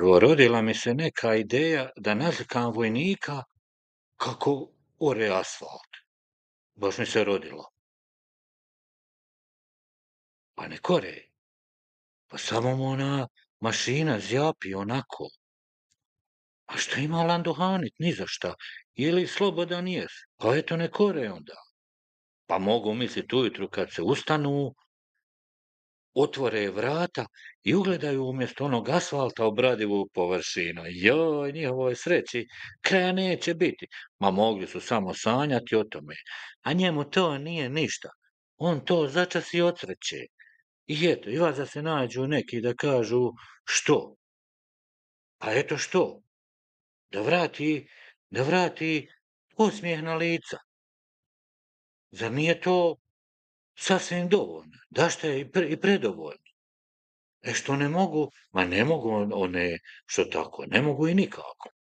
rodila mi se neka ideja da naslikam vojnika kako ore asfalt. Baš mi se rodilo. Pa ne kore. Pa samo ona mašina zjapi onako. A šta ima landohanit? Ni za šta. Ili slobodan jes. Pa eto ne kore onda. Pa mogu misliti ujutru kad se ustanu, otvore vrata i ugledaju umjesto onog asfalta obradivu površinu. Joj, njihovoj sreći, kraja neće biti. Ma mogli su samo sanjati o tome. A njemu to nije ništa. On to začas i otreće I eto, i vaza se nađu neki da kažu što. A pa eto što? Da vrati, da vrati osmijeh na lica. Zar nije to sasvim dovoljno. što je i, i predovoljno. E što ne mogu, ma ne mogu one, što tako, ne mogu i nikako.